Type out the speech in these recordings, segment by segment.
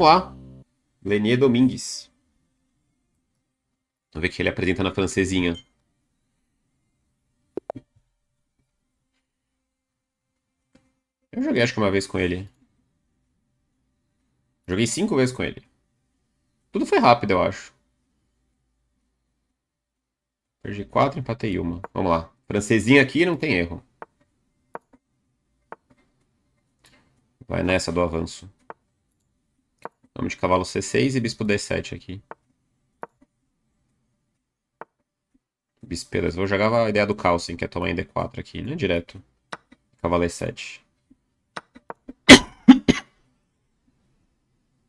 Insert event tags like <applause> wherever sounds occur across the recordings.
Vamos lá. Lenier Domingues. Vamos ver o que ele apresenta na francesinha. Eu joguei acho que uma vez com ele. Joguei cinco vezes com ele. Tudo foi rápido, eu acho. Perdi quatro, empatei uma. Vamos lá. Francesinha aqui não tem erro. Vai nessa do avanço. Vamos de cavalo C6 e bispo D7 aqui. Bisperas. Vou jogar a ideia do Carlsen, que é tomar em D4 aqui, né? Direto. Cavalo E7.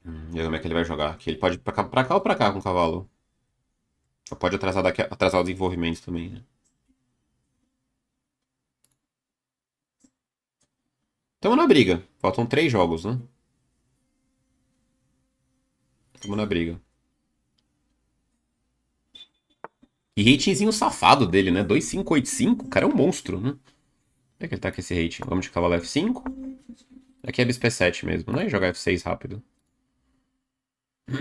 Hum, e aí, como é que ele vai jogar? Que ele pode ir pra cá, pra cá ou pra cá com o cavalo? Só pode atrasar, daqui, atrasar o desenvolvimento também, né? Tamo na briga. Faltam três jogos, né? Tamo na briga. Que ratingzinho safado dele, né? 2585, o cara é um monstro, né? Onde é que ele tá com esse rating? Vamos de cavalo F5. Aqui é bispo 7 mesmo, né? Jogar F6 rápido. <coughs>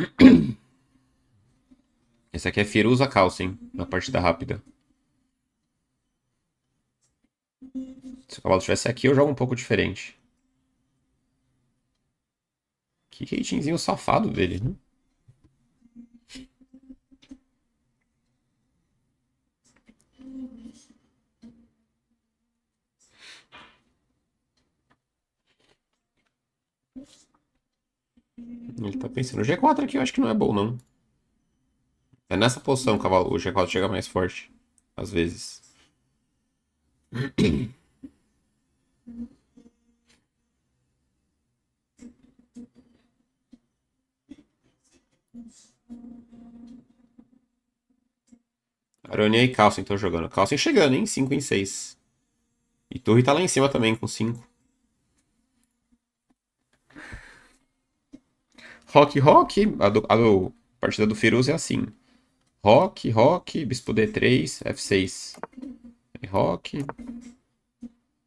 Esse aqui é Firuza Calcin, na partida rápida. Se o cavalo estivesse aqui, eu jogo um pouco diferente. Que ratingzinho safado dele, né? Ele tá pensando. O G4 aqui eu acho que não é bom, não. É nessa posição que o G4 chega mais forte. Às vezes. Aronia e Carlsen estão jogando. Carlsen chegando, hein? 5 em 6. E Torre tá lá em cima também, com 5. Rock, rock. A, do, a, do, a partida do Firuz é assim. Rock, rock, bispo D3, F6. Rock.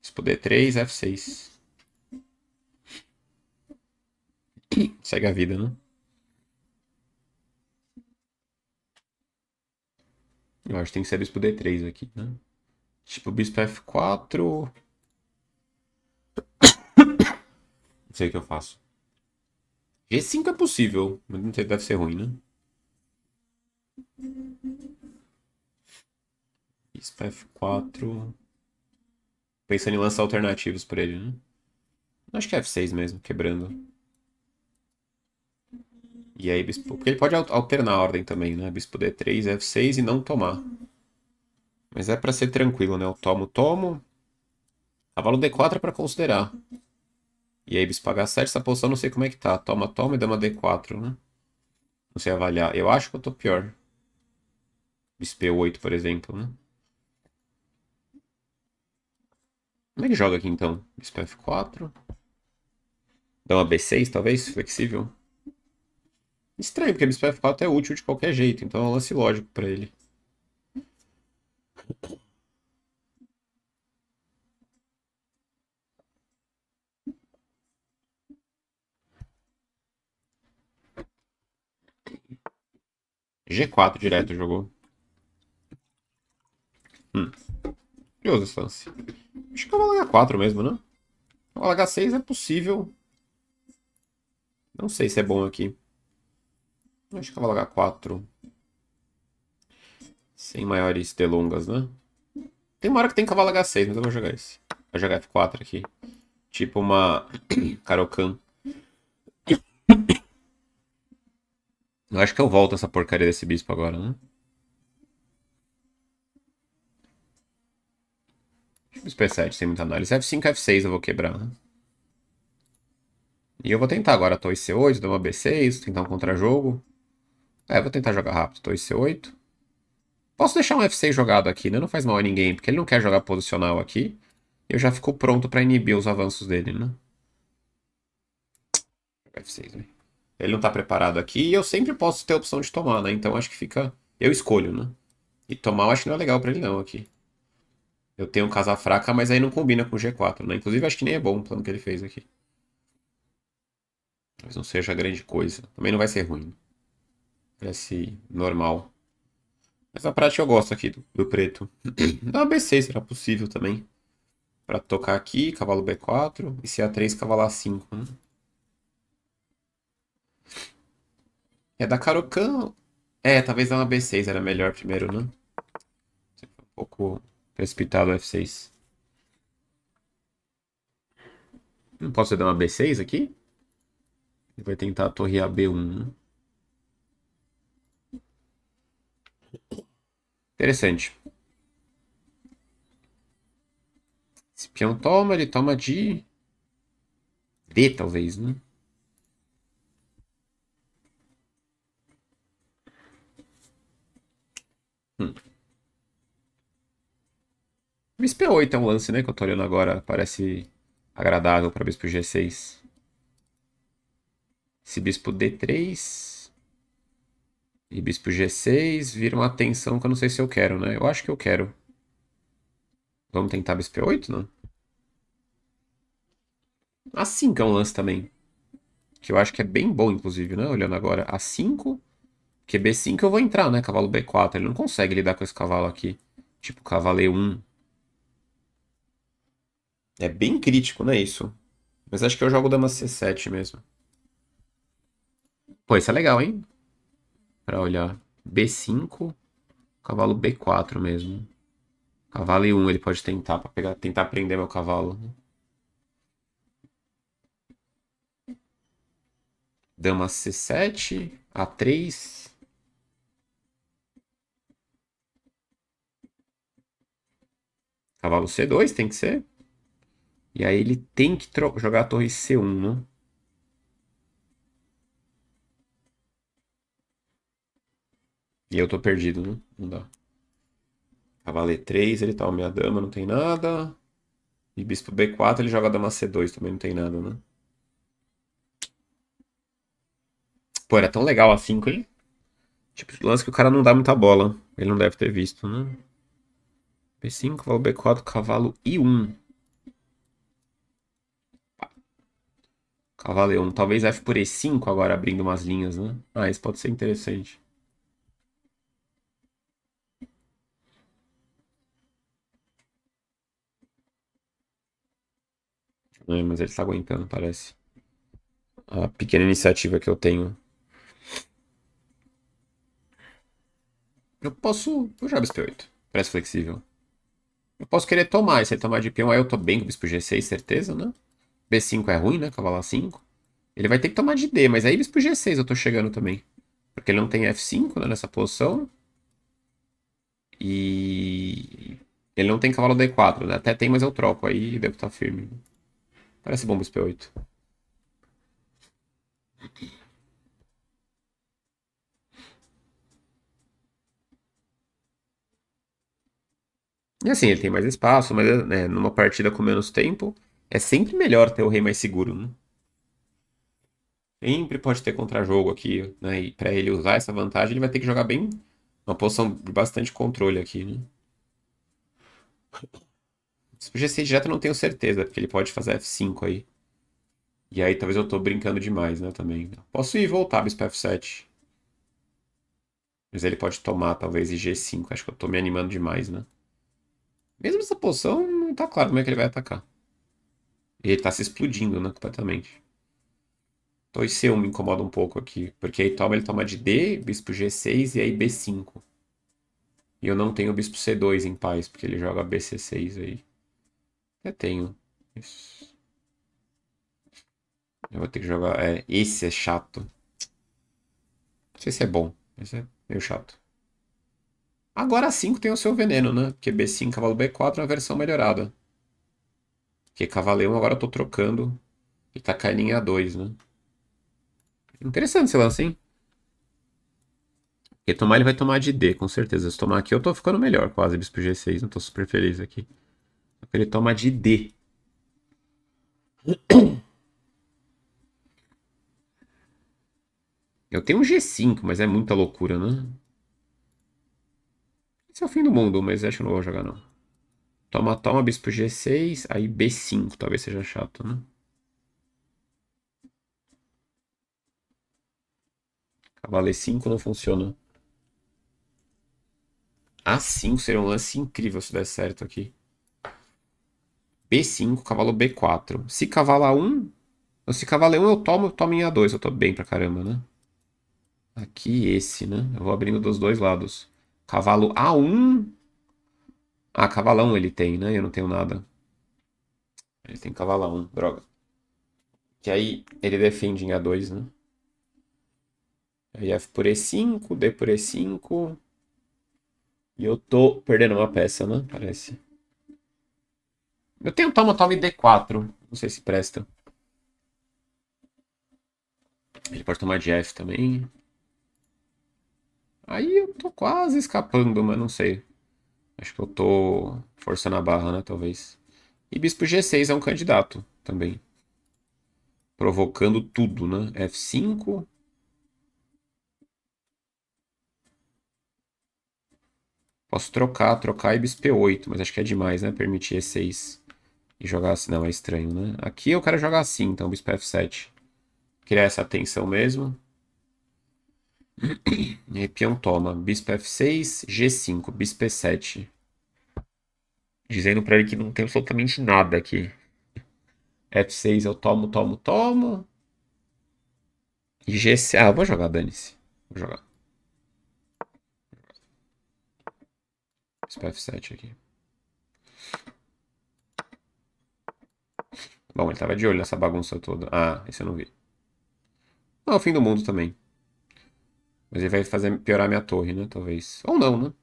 Bispo D3, F6. <clears throat> Segue a vida, né? Eu acho que tem que ser bispo D3 aqui, né? Tipo, bispo F4. <coughs> Não sei o que eu faço. G5 é possível, mas não sei, deve ser ruim, né? Bispo F4. Pensando em lançar alternativas pra ele, né? Acho que é F6 mesmo, quebrando. E aí, bispo. Porque ele pode alternar a ordem também, né? Bispo D3, F6 e não tomar. Mas é pra ser tranquilo, né? Eu tomo, tomo. Cavalo D4 é pra considerar. E aí, bispo pagar 7, essa posição não sei como é que tá. Toma, toma e dama D4, né? Não sei avaliar. Eu acho que eu tô pior. Bispo P8, por exemplo, né? Como é que joga aqui, então? Bispo F4. Dama B6, talvez? Flexível. Estranho, porque Bispo F4 é útil de qualquer jeito, então é um lance lógico pra ele. G4 direto jogou. Hum. Curioso esse lance. Acho que eu vou H4 mesmo, né? O H6 é possível. Não sei se é bom aqui. Acho que eu é H4. Sem maiores delongas, né? Tem uma hora que tem cavalo H6, mas eu vou jogar esse. Vou jogar F4 aqui. Tipo uma <coughs> Karokan. Eu acho que eu volto essa porcaria desse bispo agora, né? Bispo é E7 sem muita análise. F5, F6 eu vou quebrar, né? E eu vou tentar agora. Torre C8, dar uma B6, tentar um contra-jogo. É, vou tentar jogar rápido. Torre C8. Posso deixar um F6 jogado aqui, né? Não faz mal a ninguém, porque ele não quer jogar posicional aqui. Eu já fico pronto para inibir os avanços dele, né? F6, né? ele não está preparado aqui e eu sempre posso ter a opção de tomar, né? Então acho que fica... Eu escolho, né? E tomar eu acho que não é legal para ele não aqui. Eu tenho um casa fraca, mas aí não combina com o G4, né? Inclusive acho que nem é bom o plano que ele fez aqui. Talvez não seja grande coisa. Também não vai ser ruim. Parece normal. Mas na prática eu gosto aqui do, do preto. <clears throat> Dá uma B6, será possível também. Pra tocar aqui, cavalo B4. E se A3, cavalo A5, né? É da Karokan. É, talvez da uma B6 era melhor primeiro, né? Um pouco precipitado o F6. Não posso dar uma B6 aqui? Ele vai tentar torrear B1. Né? Interessante. Esse peão toma, ele toma de... D, talvez, né? Bispo E8 é um lance, né? Que eu tô olhando agora. Parece agradável pra bispo G6. Esse bispo D3 e bispo G6 vira uma tensão que eu não sei se eu quero, né? Eu acho que eu quero. Vamos tentar bispo E8, não? A5 é um lance também. Que eu acho que é bem bom, inclusive, né? Olhando agora. A5. Porque B5 eu vou entrar, né? Cavalo B4. Ele não consegue lidar com esse cavalo aqui. Tipo, cavalo E1. É bem crítico, não é isso? Mas acho que eu jogo dama C7 mesmo. Pô, isso é legal, hein? Pra olhar. B5, cavalo B4 mesmo. Cavalo E1 ele pode tentar, pra pegar, tentar prender meu cavalo. Dama C7, A3. Cavalo C2 tem que ser. E aí ele tem que jogar a torre C1, né? E eu tô perdido, né? Não dá. Cavalo E3, ele tá minha dama, não tem nada. E bispo B4, ele joga dama C2, também não tem nada, né? Pô, era tão legal a 5, hein? Tipo, lance que o cara não dá muita bola. Ele não deve ter visto, né? B5, cavalo B4, cavalo I1. Cavaleão. Talvez F por E5 agora abrindo umas linhas, né? Ah, isso pode ser interessante. É, mas ele está aguentando, parece. A pequena iniciativa que eu tenho. Eu posso. Eu já bispo 8. Parece flexível. Eu posso querer tomar. E se ele tomar de peão, aí eu tô bem com o bispo G6, certeza, né? B5 é ruim, né? Cavalo a 5. Ele vai ter que tomar de D, mas aí bispo G6 eu tô chegando também. Porque ele não tem F5 né, nessa posição. E ele não tem cavalo D4, né? Até tem, mas eu troco aí devo estar tá firme. Parece bom bispo P8. E assim, ele tem mais espaço, mas é, né, numa partida com menos tempo, é sempre melhor ter o rei mais seguro, né? Sempre pode ter contra-jogo aqui, né? E pra ele usar essa vantagem, ele vai ter que jogar bem... Uma posição de bastante controle aqui, né? Se o G6 direto eu não tenho certeza, porque ele pode fazer F5 aí. E aí talvez eu tô brincando demais, né, também. Posso ir voltar bis pra F7. Mas ele pode tomar, talvez, e G5. Acho que eu tô me animando demais, né? Mesmo essa posição, não tá claro como é que ele vai atacar ele tá se explodindo, né, completamente. Então esse C1 me incomoda um pouco aqui, porque aí toma, ele toma de D, bispo G6 e aí B5. E eu não tenho o bispo C2 em paz, porque ele joga BC6 aí. Eu tenho. Isso. Eu vou ter que jogar... É, esse é chato. Não sei se é bom, mas é meio chato. Agora a 5 tem o seu veneno, né? Porque B5, cavalo B4 é uma versão melhorada. Porque cavaleão agora eu tô trocando. E tá carninha 2, né? Interessante esse lance, hein? Porque tomar ele vai tomar de D, com certeza. Se tomar aqui, eu tô ficando melhor quase, bispo G6. Não tô super feliz aqui. Ele toma de D. Eu tenho um G5, mas é muita loucura, né? Esse é o fim do mundo, mas acho que eu não vou jogar, não. Toma, toma, bispo G6, aí B5, talvez seja chato, né? Cavalo E5 não funciona. A5 seria um lance incrível se der certo aqui. B5, cavalo B4. Se cavalo A1... Se cavalo E1 eu tomo, eu tomo em A2. Eu tô bem pra caramba, né? Aqui esse, né? Eu vou abrindo dos dois lados. Cavalo A1, ah, cavalão ele tem, né? Eu não tenho nada. Ele tem cavalão, droga. Que aí ele defende em A2, né? Aí F por E5, D por E5. E eu tô perdendo uma peça, né? Parece. Eu tenho toma tome D4. Não sei se presta. Ele pode tomar de F também. Aí eu tô quase escapando, mas não sei. Acho que eu tô forçando a barra, né? Talvez. E bispo G6 é um candidato também. Provocando tudo, né? F5. Posso trocar, trocar e bispo P8, mas acho que é demais, né? Permitir E6 e jogar assim. Não, é estranho, né? Aqui eu quero jogar assim, então bispo F7. Criar essa tensão mesmo. <coughs> E peão toma. Bispo F6, G5, bispo E7 dizendo para ele que não tem absolutamente nada aqui. F6 eu tomo, tomo, tomo. E G6. Ah, eu vou jogar, dane-se. Vou jogar. Esse F7 aqui. Bom, ele tava de olho nessa bagunça toda. Ah, esse eu não vi. Não, ah, é o fim do mundo também. Mas ele vai fazer piorar minha torre, né? Talvez. Ou não, né?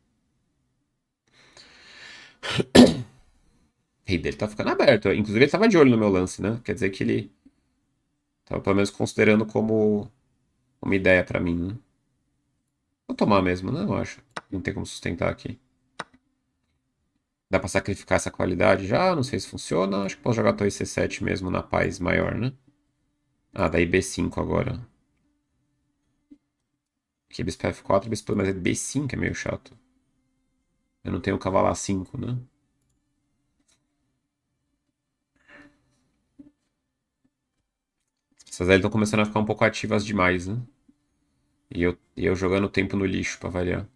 rei <coughs> dele tá ficando aberto. Inclusive, ele tava de olho no meu lance, né? Quer dizer que ele tava pelo menos considerando como uma ideia para mim. Né? Vou tomar mesmo, né? Eu acho. Não tem como sustentar aqui. Dá pra sacrificar essa qualidade já? Não sei se funciona. Acho que posso jogar torre C7 mesmo na paz maior, né? Ah, daí B5 agora. Aqui bispo F4, bispo, mas é B5 é meio chato. Eu não tenho cavalar 5, né? Essas aí estão começando a ficar um pouco ativas demais, né? E eu, e eu jogando tempo no lixo para variar.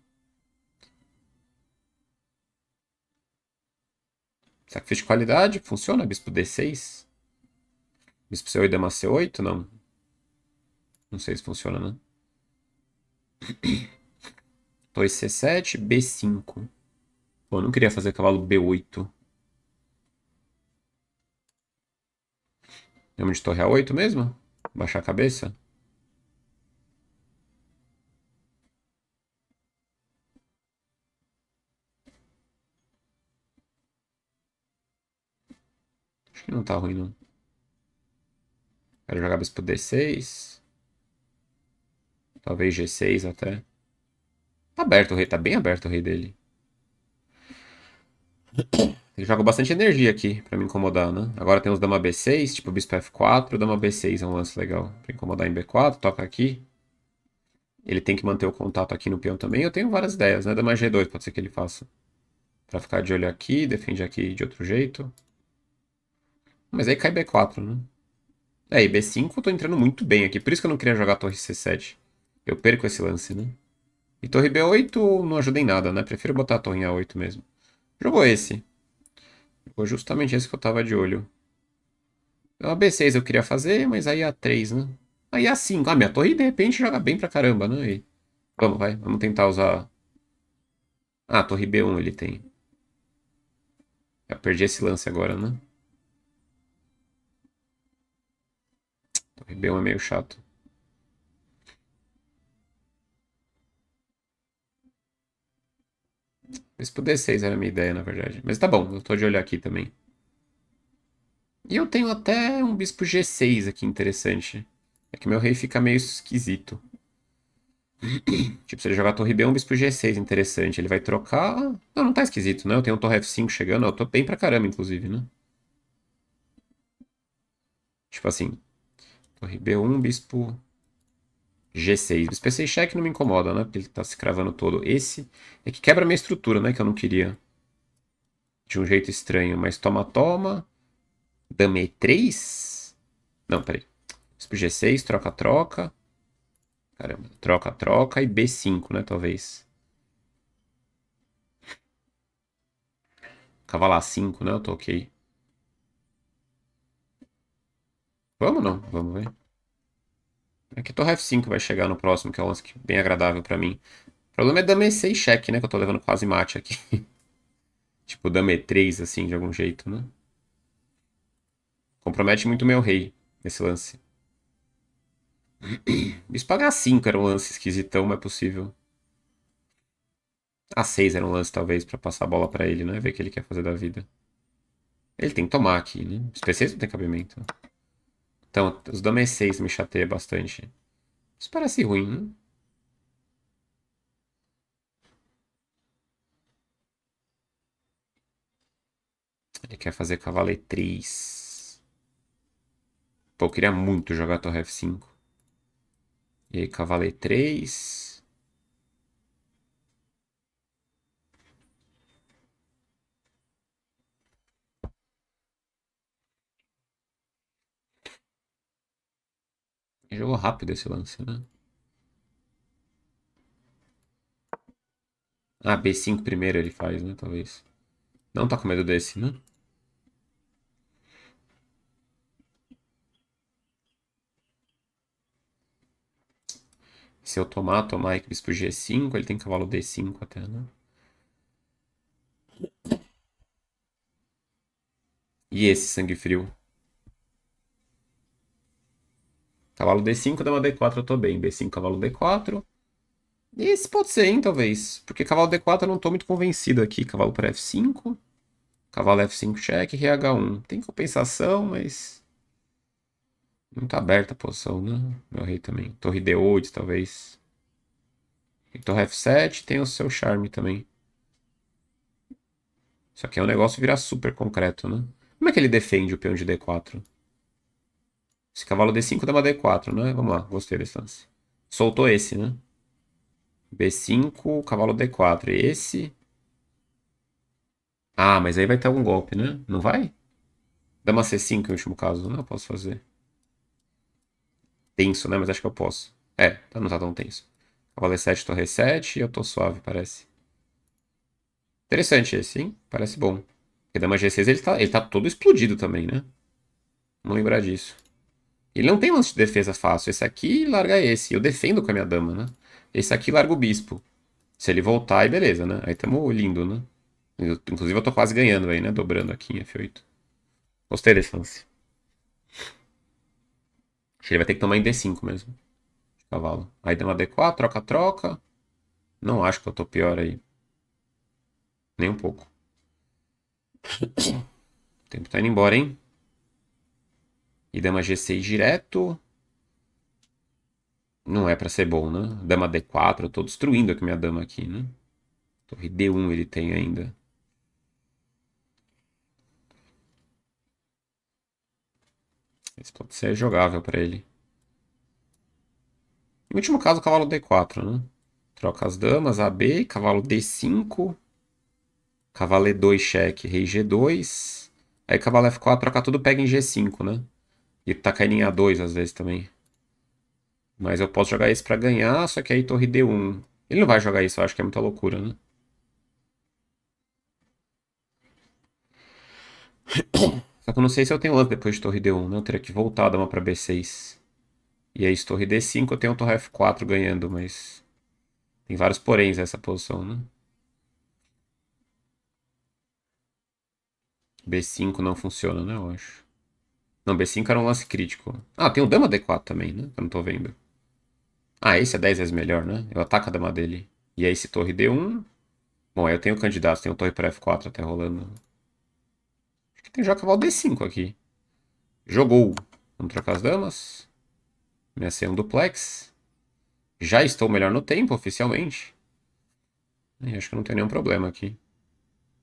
Sacrifício de qualidade? Funciona? Bispo D6? Bispo C8 e Dama C8? Não. Não sei se funciona, né? 2C7, <clears throat> B5. Pô, eu não queria fazer cavalo B8. Temos de torre A8 mesmo? Baixar a cabeça? Acho que não tá ruim, não. Quero jogar bispo D6. Talvez G6 até. Tá aberto o rei, tá bem aberto o rei dele. Ele joga bastante energia aqui pra me incomodar, né? Agora tem os dama B6, tipo bispo F4, dama B6 é um lance legal. Pra incomodar em B4, toca aqui. Ele tem que manter o contato aqui no peão também. Eu tenho várias ideias, né? Dama G2 pode ser que ele faça. Pra ficar de olho aqui, defende aqui de outro jeito. Mas aí cai B4, né? É, e B5 eu tô entrando muito bem aqui. Por isso que eu não queria jogar torre C7. Eu perco esse lance, né? E torre B8 não ajuda em nada, né? Prefiro botar a torre em A8 mesmo. Jogou esse. Jogou justamente esse que eu tava de olho. A B6 eu queria fazer, mas aí a 3, né? Aí a 5. Ah, minha torre de repente joga bem pra caramba, né? E vamos, vai. Vamos tentar usar... Ah, a torre B1 ele tem. Já perdi esse lance agora, né? Torre B1 é meio chato. Bispo D6 era a minha ideia, na verdade. Mas tá bom, eu tô de olhar aqui também. E eu tenho até um bispo G6 aqui interessante. É que meu rei fica meio esquisito. <clears throat> tipo, se ele jogar torre B, 1 é bispo G6 interessante. Ele vai trocar... Não, não tá esquisito, né? Eu tenho um torre F5 chegando. Eu tô bem pra caramba, inclusive, né? Tipo assim... Torre B1, bispo G6. O Space Check não me incomoda, né? Porque ele tá se cravando todo. Esse é que quebra minha estrutura, né? Que eu não queria. De um jeito estranho. Mas toma, toma. Dama E3. Não, peraí. Bispo G6, troca, troca. Caramba, troca, troca. E B5, né? Talvez. Cavalar 5, né? Eu tô ok. Vamos não? Vamos ver. Aqui é torre F5 vai chegar no próximo, que é um lance é bem agradável para mim. O problema é dame E6 cheque, né? Que eu tô levando quase mate aqui. <laughs> tipo, dame E3, assim, de algum jeito, né? Compromete muito meu rei nesse lance. Bispo <clears throat> H5 era um lance esquisitão, mas é possível. A6 ah, era um lance, talvez, para passar a bola para ele, né? Ver o que ele quer fazer da vida. Ele tem que tomar aqui, né? Os P6 não tem cabimento. Né? Então, os damas 6 me chateia bastante. Isso parece ruim, hein? Né? Ele quer fazer cavaleiro 3. Pô, eu queria muito jogar torre F5. E aí, cavaleiro 3. jogou rápido esse lance, né? Ah, B5 primeiro ele faz, né? Talvez. Não tá com medo desse, né? Se eu tomar, tomar e pro G5, ele tem cavalo D5 até, né? E esse sangue frio? Cavalo D5, dama D4 eu tô bem. B5, cavalo D4. esse pode ser, hein, talvez. Porque cavalo D4 eu não tô muito convencido aqui. Cavalo para F5. Cavalo F5 cheque, RH1. Tem compensação, mas... Muito tá aberta a posição, né? Meu rei também. Torre D8, talvez. E torre F7 tem o seu charme também. Isso aqui é um negócio virar super concreto, né? Como é que ele defende o peão de D4? Esse cavalo D5 dá uma D4, né? Vamos lá, gostei desse lance. Soltou esse, né? B5, cavalo D4. Esse. Ah, mas aí vai ter algum golpe, né? Não vai? Dá uma C5 em último caso. Não, né? eu posso fazer. Tenso, né? Mas acho que eu posso. É, tá, não tá tão tenso. Cavalo é E7, torre é E7. Eu tô suave, parece. Interessante esse, hein? Parece bom. Porque dama G6 ele tá, ele tá todo explodido também, né? Vamos lembrar disso. Ele não tem lance de defesa fácil. Esse aqui larga esse. Eu defendo com a minha dama, né? Esse aqui larga o bispo. Se ele voltar, aí beleza, né? Aí tamo lindo, né? Eu, inclusive eu tô quase ganhando aí, né? Dobrando aqui em F8. Gostei desse lance. Acho que ele vai ter que tomar em D5 mesmo. Cavalo. Aí dama D4, troca, troca. Não acho que eu tô pior aí. Nem um pouco. <coughs> O tempo tá indo embora, hein? E dama G6 direto. Não é pra ser bom, né? Dama D4, eu tô destruindo aqui minha dama aqui, né? Torre D1 ele tem ainda. Esse pode ser jogável pra ele. No último caso, cavalo D4, né? Troca as damas, AB, cavalo D5, cavalo E2 cheque, rei G2. Aí cavalo F4, troca tudo, pega em G5, né? E tá caindo em A2 às vezes também. Mas eu posso jogar esse pra ganhar, só que aí torre D1. Ele não vai jogar isso, eu acho que é muita loucura, né? Só que eu não sei se eu tenho lance depois de torre D1, né? Eu teria que voltar, dar uma pra B6. E aí, se torre D5, eu tenho torre F4 ganhando, mas... Tem vários poréns essa posição, né? B5 não funciona, né? Eu acho. Não, B5 era um lance crítico. Ah, tem o dama D4 também, né? Eu não tô vendo. Ah, esse é 10 vezes melhor, né? Eu ataco a dama dele. E aí se torre D1... Bom, aí eu tenho candidatos. Tenho torre para F4 até rolando. Acho que tem já cavalo D5 aqui. Jogou. Vamos trocar as damas. Minha C1 duplex. Já estou melhor no tempo, oficialmente. acho que não tem nenhum problema aqui.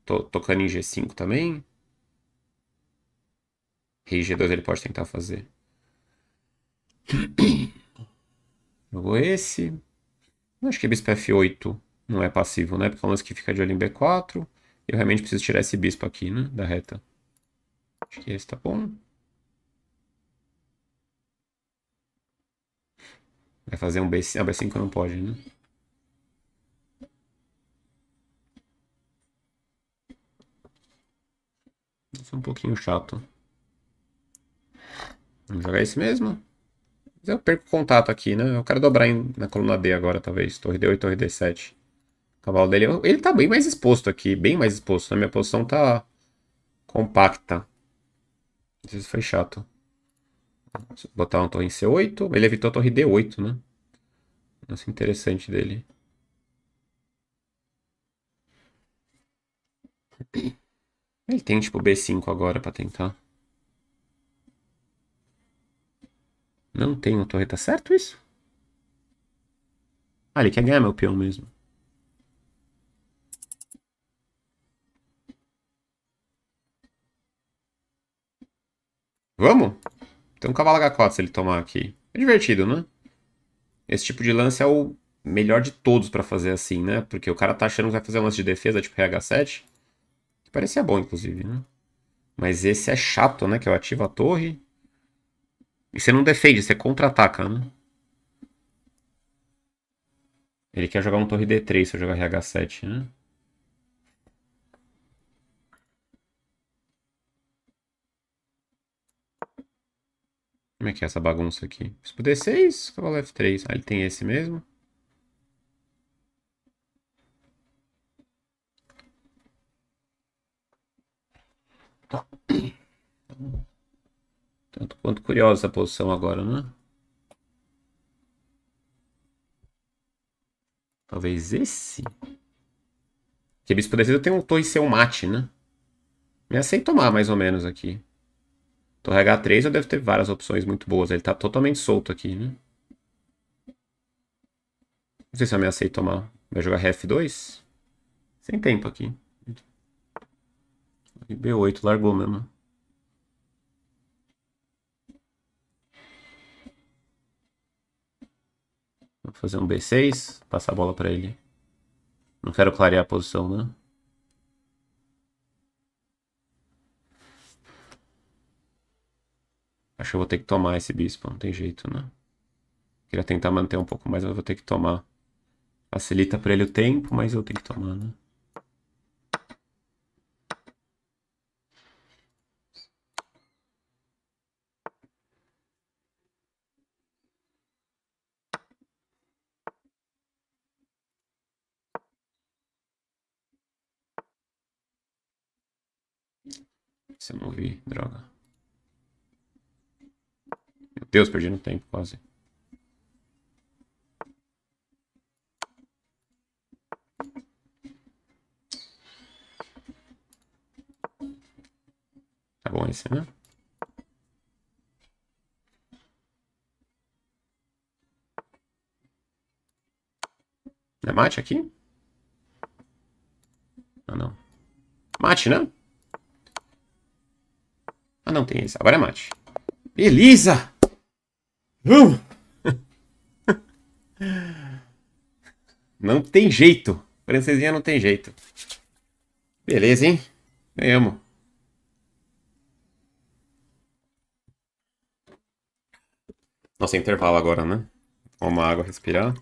Tô tocando em G5 também. Rei G2 ele pode tentar fazer. Jogou <coughs> esse. Acho que bispo F8 não é passivo, né? Porque Pelo é menos que fica de olho em B4. Eu realmente preciso tirar esse bispo aqui, né? Da reta. Acho que esse tá bom. Vai fazer um B5. Ah, B5 não pode, né? Isso é um pouquinho chato. Vamos jogar esse mesmo. Mas eu perco contato aqui, né? Eu quero dobrar em, na coluna D agora, talvez. Torre D8, torre D7. O cavalo dele... Ele tá bem mais exposto aqui. Bem mais exposto. A minha posição tá compacta. Isso foi chato. botar uma torre em C8. Ele evitou a torre D8, né? Nossa, interessante dele. Ele tem tipo B5 agora pra tentar. Não tem torre, tá certo isso? Ah, ele quer ganhar meu peão mesmo. Vamos? Tem um cavalo H4 se ele tomar aqui. É divertido, né? Esse tipo de lance é o melhor de todos para fazer assim, né? Porque o cara tá achando que vai fazer um lance de defesa, tipo RH7. Que parecia bom, inclusive, né? Mas esse é chato, né? Que eu ativo a torre. E você não defende, você contra-ataca, né? Ele quer jogar um torre D3 se eu jogar RH7, né? Como é que é essa bagunça aqui? Bispo D6, cavalo F3. Ah, ele tem esse mesmo. Tá. Tanto quanto curiosa a posição agora, né? Talvez esse. Que bispo descido tem um torre seu mate, né? Me aceito tomar mais ou menos aqui. Torre H3 eu devo ter várias opções muito boas. Ele tá totalmente solto aqui, né? Não sei se eu me aceito tomar. Vai jogar F2? Sem tempo aqui. B8 largou mesmo. Vou fazer um B6, passar a bola para ele. Não quero clarear a posição, né? Acho que eu vou ter que tomar esse bispo, não tem jeito, né? Queria tentar manter um pouco mais, mas vou ter que tomar. Facilita para ele o tempo, mas eu tenho que tomar, né? você vi droga. Meu Deus, perdi no tempo quase. Tá bom esse, né? Não é mate aqui? Ah, não. Mate, né? Ah, não, tem isso, Agora é mate. Beleza! Uh! não tem jeito. Francesinha não tem jeito. Beleza, hein? Ganhamos. Nossa, intervalo agora, né? Toma água, respirar.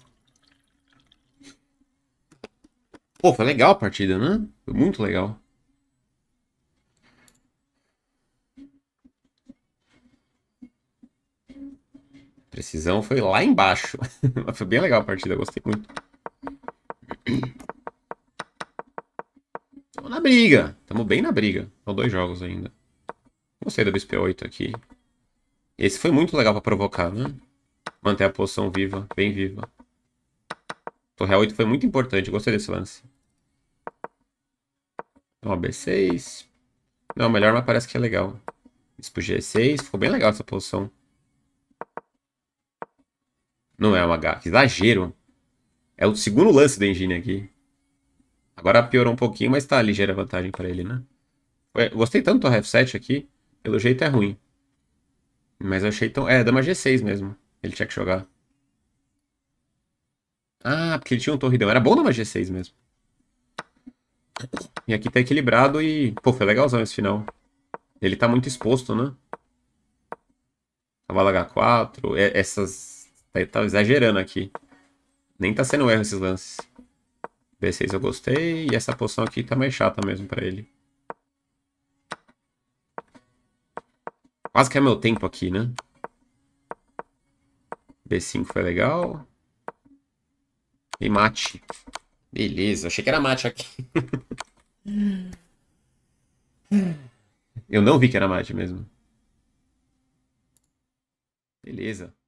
Pô, foi legal a partida, né? Foi muito legal. Precisão foi lá embaixo. <laughs> foi bem legal a partida, gostei muito. Tamo na briga. Tamo bem na briga. São dois jogos ainda. Gostei da bsp 8 aqui. Esse foi muito legal pra provocar, né? Manter a posição viva, bem viva. Torre A8 foi muito importante, gostei desse lance. Então, B6. Não, melhor, mas parece que é legal. Bispo G6, ficou bem legal essa posição. Não é uma gafe. Exagero. É o segundo lance do Engine aqui. Agora piorou um pouquinho, mas tá ligeira vantagem para ele, né? Eu gostei tanto do F7 aqui. Pelo jeito é ruim. Mas eu achei tão... É, dama G6 mesmo. Ele tinha que jogar. Ah, porque ele tinha um torridão. Era bom dama G6 mesmo. E aqui tá equilibrado e... Pô, foi legalzão esse final. Ele tá muito exposto, né? Cavalo H4, é, essas Tá, tá exagerando aqui. Nem tá sendo erro esses lances. B6 eu gostei. E essa poção aqui tá mais chata mesmo pra ele. Quase que é meu tempo aqui, né? B5 foi legal. E mate. Beleza, achei que era mate aqui. <laughs> eu não vi que era mate mesmo. Beleza.